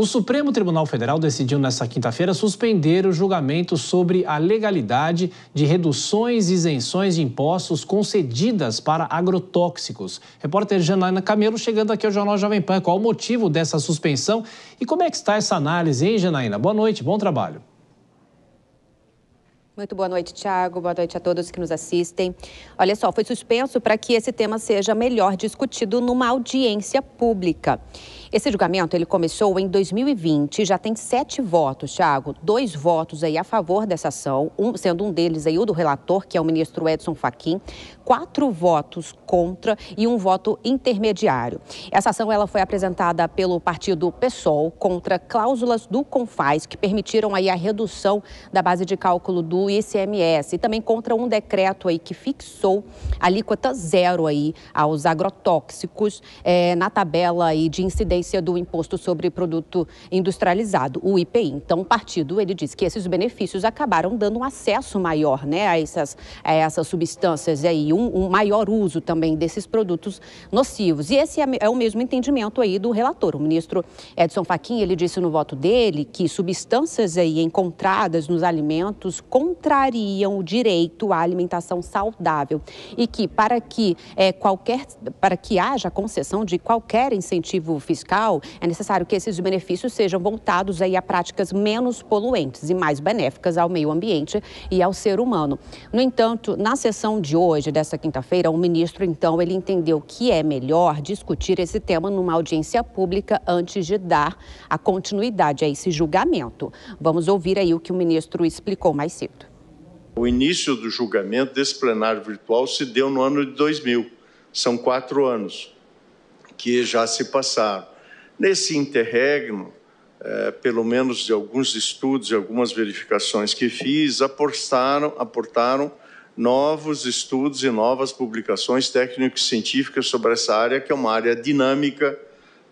O Supremo Tribunal Federal decidiu nesta quinta-feira suspender o julgamento sobre a legalidade de reduções e isenções de impostos concedidas para agrotóxicos. Repórter Janaina Camelo chegando aqui ao Jornal Jovem Pan. Qual o motivo dessa suspensão e como é que está essa análise, hein, Janaína? Boa noite, bom trabalho. Muito boa noite, Tiago. Boa noite a todos que nos assistem. Olha só, foi suspenso para que esse tema seja melhor discutido numa audiência pública. Esse julgamento ele começou em 2020 e já tem sete votos, Thiago. Dois votos aí a favor dessa ação, um, sendo um deles aí o do relator, que é o ministro Edson Fachin, quatro votos contra e um voto intermediário. Essa ação ela foi apresentada pelo partido PSOL contra cláusulas do CONFAS, que permitiram aí a redução da base de cálculo do ICMS e também contra um decreto aí que fixou alíquota zero aí aos agrotóxicos é, na tabela aí de incidência incidência do Imposto sobre Produto Industrializado, o IPI. Então, o partido ele diz que esses benefícios acabaram dando um acesso maior né, a, essas, a essas substâncias aí, um, um maior uso também desses produtos nocivos. E esse é, é o mesmo entendimento aí do relator. O ministro Edson Fachin, ele disse no voto dele que substâncias aí encontradas nos alimentos contrariam o direito à alimentação saudável e que para que é, qualquer para que haja concessão de qualquer incentivo fiscal fiscal, é necessário que esses benefícios sejam voltados aí a práticas menos poluentes e mais benéficas ao meio ambiente e ao ser humano. No entanto, na sessão de hoje, dessa quinta-feira, o ministro, então, ele entendeu que é melhor discutir esse tema numa audiência pública antes de dar a continuidade a esse julgamento. Vamos ouvir aí o que o ministro explicou mais cedo. O início do julgamento desse plenário virtual se deu no ano de 2000. São quatro anos que já se passaram. Nesse interregno, é, pelo menos de alguns estudos e algumas verificações que fiz, aportaram, aportaram novos estudos e novas publicações técnico-científicas sobre essa área, que é uma área dinâmica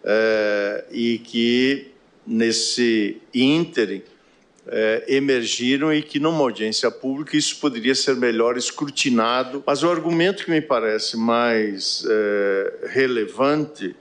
é, e que, nesse ínterim, é, emergiram e que, numa audiência pública, isso poderia ser melhor escrutinado. Mas o argumento que me parece mais é, relevante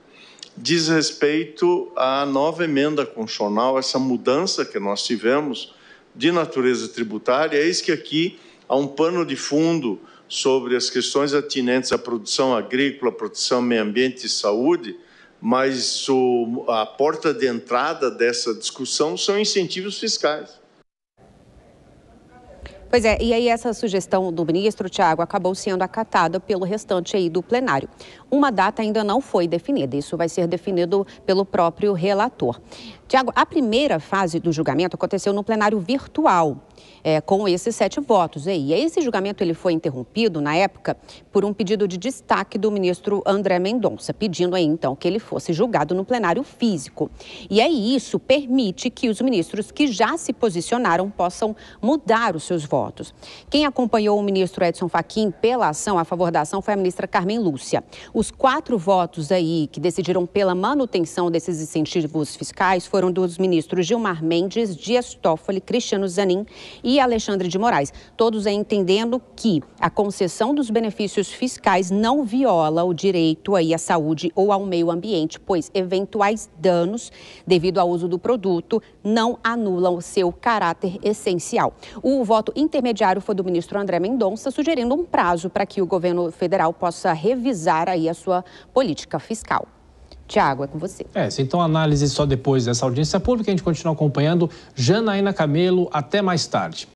diz respeito à nova emenda constitucional, essa mudança que nós tivemos de natureza tributária. Eis que aqui há um pano de fundo sobre as questões atinentes à produção agrícola, produção meio ambiente e saúde, mas o, a porta de entrada dessa discussão são incentivos fiscais. Pois é, e aí essa sugestão do ministro Tiago acabou sendo acatada pelo restante aí do plenário. Uma data ainda não foi definida, isso vai ser definido pelo próprio relator. Tiago, a primeira fase do julgamento aconteceu no plenário virtual, é, com esses sete votos. E esse julgamento ele foi interrompido, na época, por um pedido de destaque do ministro André Mendonça, pedindo aí, então, que ele fosse julgado no plenário físico. E aí isso permite que os ministros que já se posicionaram possam mudar os seus votos. Quem acompanhou o ministro Edson Fachin pela ação a favor da ação foi a ministra Carmen Lúcia. O os quatro votos aí que decidiram pela manutenção desses incentivos fiscais foram dos ministros Gilmar Mendes, Dias Toffoli, Cristiano Zanin e Alexandre de Moraes. Todos aí entendendo que a concessão dos benefícios fiscais não viola o direito aí à saúde ou ao meio ambiente, pois eventuais danos devido ao uso do produto não anulam o seu caráter essencial. O voto intermediário foi do ministro André Mendonça, sugerindo um prazo para que o governo federal possa revisar aí a sua política fiscal. Tiago, é com você. É, então análise só depois dessa audiência pública, a gente continua acompanhando. Janaína Camelo, até mais tarde.